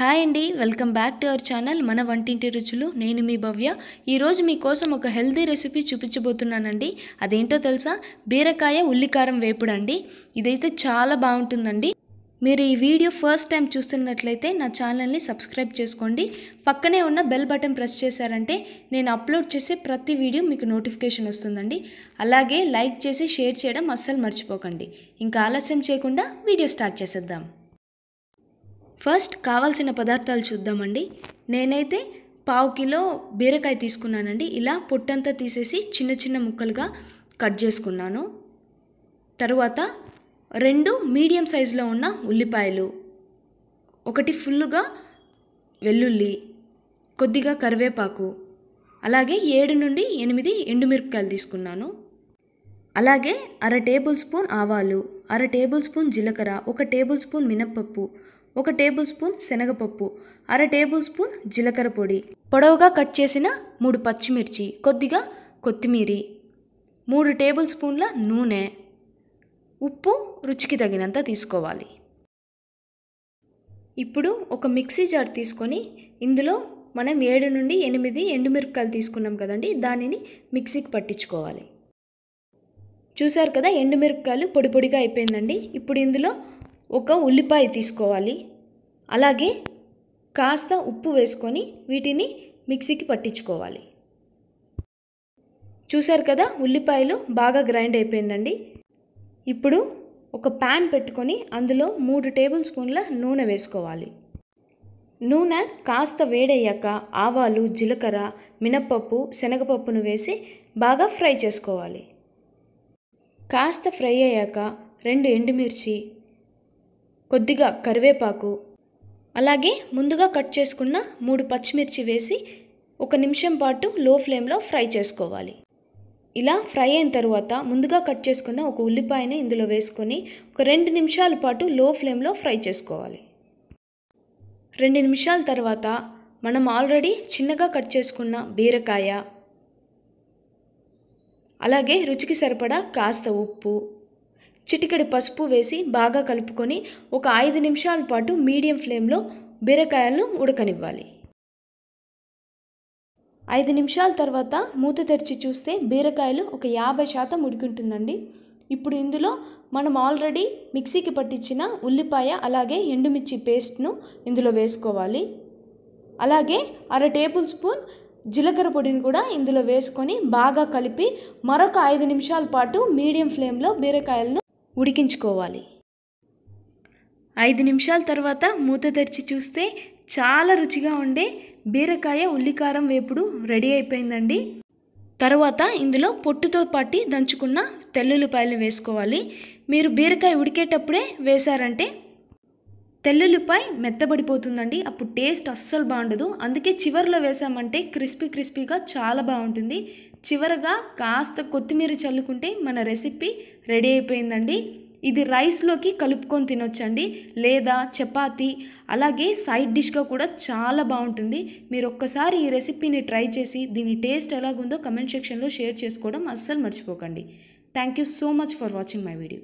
hi అండి welcome back to our channel మన వంటింటి రుచులు నేను మీ భవ్య ఈరోజు మీకోసం ఒక హెల్దీ రెసిపీ చూపించబోతున్నానండి అదేంటో తెలుసా బీరకాయ ఉల్లికారం వేపుడు అండి ఇదైతే చాలా బాగుంటుందండి మీరు ఈ వీడియో ఫస్ట్ టైం చూస్తున్నట్లయితే నా ఛానల్ని సబ్స్క్రైబ్ చేసుకోండి పక్కనే ఉన్న బెల్ బటన్ ప్రెస్ చేశారంటే నేను అప్లోడ్ చేసే ప్రతి వీడియో మీకు నోటిఫికేషన్ వస్తుందండి అలాగే లైక్ చేసి షేర్ చేయడం అస్సలు మర్చిపోకండి ఇంకా ఆలస్యం చేయకుండా వీడియో స్టార్ట్ చేసేద్దాం ఫస్ట్ కావాల్సిన పదార్థాలు చూద్దామండి నేనైతే పావు కిలో బీరకాయ తీసుకున్నానండి ఇలా పొట్టంతా తీసేసి చిన్న చిన్న ముక్కలుగా కట్ చేసుకున్నాను తరువాత రెండు మీడియం సైజులో ఉన్న ఉల్లిపాయలు ఒకటి ఫుల్లుగా వెల్లుల్లి కొద్దిగా కరివేపాకు అలాగే ఏడు నుండి ఎనిమిది ఎండుమిరపకాయలు తీసుకున్నాను అలాగే అర టేబుల్ స్పూన్ ఆవాలు అర టేబుల్ స్పూన్ జీలకర్ర ఒక టేబుల్ స్పూన్ మినప్పప్పు ఒక టేబుల్ స్పూన్ శనగపప్పు అర టేబుల్ స్పూన్ జీలకర్ర పొడి పొడవుగా కట్ చేసిన మూడు పచ్చిమిర్చి కొద్దిగా కొత్తిమీరి మూడు టేబుల్ స్పూన్ల నూనె ఉప్పు రుచికి తగినంత తీసుకోవాలి ఇప్పుడు ఒక మిక్సీ జార్ తీసుకొని ఇందులో మనం ఏడు నుండి ఎనిమిది ఎండుమిరపకాయలు తీసుకున్నాం కదండి దానిని మిక్సీకి పట్టించుకోవాలి చూసారు కదా ఎండుమిరపకాయలు పొడి పొడిగా అయిపోయిందండి ఇప్పుడు ఇందులో ఒక ఉల్లిపాయ తీసుకోవాలి అలాగే కాస్త ఉప్పు వేసుకొని వీటిని మిక్సీకి పట్టించుకోవాలి చూశారు కదా ఉల్లిపాయలు బాగా గ్రైండ్ అయిపోయిందండి ఇప్పుడు ఒక ప్యాన్ పెట్టుకొని అందులో మూడు టేబుల్ స్పూన్ల నూనె వేసుకోవాలి నూనె కాస్త వేడయ్యాక ఆవాలు జీలకర్ర మినప్పప్పు శనగపప్పును వేసి బాగా ఫ్రై చేసుకోవాలి కాస్త ఫ్రై అయ్యాక రెండు ఎండుమిర్చి కొద్దిగా కరివేపాకు అలాగే ముందుగా కట్ చేసుకున్న మూడు పచ్చిమిర్చి వేసి ఒక నిమిషం పాటు లో ఫ్లేమ్లో ఫ్రై చేసుకోవాలి ఇలా ఫ్రై అయిన తర్వాత ముందుగా కట్ చేసుకున్న ఒక ఉల్లిపాయని ఇందులో వేసుకొని ఒక రెండు నిమిషాల పాటు లో ఫ్లేమ్లో ఫ్రై చేసుకోవాలి రెండు నిమిషాల తర్వాత మనం ఆల్రెడీ చిన్నగా కట్ చేసుకున్న బీరకాయ అలాగే రుచికి సరిపడా కాస్త ఉప్పు చిటికెడు పసుపు వేసి బాగా కలుపుకొని ఒక ఐదు నిమిషాల పాటు మీడియం ఫ్లేమ్లో బీరకాయలను ఉడకనివ్వాలి ఐదు నిమిషాల తర్వాత మూత తెరిచి చూస్తే బీరకాయలు ఒక యాభై శాతం ఉడికింటుందండి ఇప్పుడు ఇందులో మనం ఆల్రెడీ మిక్సీకి పట్టించిన ఉల్లిపాయ అలాగే ఎండుమిర్చి పేస్ట్ను ఇందులో వేసుకోవాలి అలాగే అర టేబుల్ స్పూన్ జీలకర్ర పొడిని కూడా ఇందులో వేసుకొని బాగా కలిపి మరొక ఐదు నిమిషాల పాటు మీడియం ఫ్లేమ్లో బీరకాయలను ఉడికించుకోవాలి ఐదు నిమిషాల తర్వాత మూత తెరిచి చూస్తే చాలా రుచిగా ఉండే బీరకాయ ఉల్లికారం వేపుడు రెడీ అయిపోయిందండి తర్వాత ఇందులో పొట్టుతో పాటి దంచుకున్న తెల్లుల్లిపాయలు వేసుకోవాలి మీరు బీరకాయ ఉడికేటప్పుడే వేశారంటే తెల్లుల్లిపాయ మెత్తబడిపోతుందండి అప్పుడు టేస్ట్ అస్సలు బాగుండదు అందుకే చివరిలో వేసామంటే క్రిస్పీ క్రిస్పీగా చాలా బాగుంటుంది చివరగా కాస్త కొత్తిమీర చల్లుకుంటే మన రెసిపీ రెడీ అయిపోయిందండి ఇది రైస్లోకి కలుపుకొని తినొచ్చండి లేదా చపాతి అలాగే సైడ్ డిష్గా కూడా చాలా బాగుంటుంది మీరు ఒక్కసారి ఈ రెసిపీని ట్రై చేసి దీని టేస్ట్ ఎలాగుందో కమెంట్ సెక్షన్లో షేర్ చేసుకోవడం అస్సలు మర్చిపోకండి thank you so much for watching my video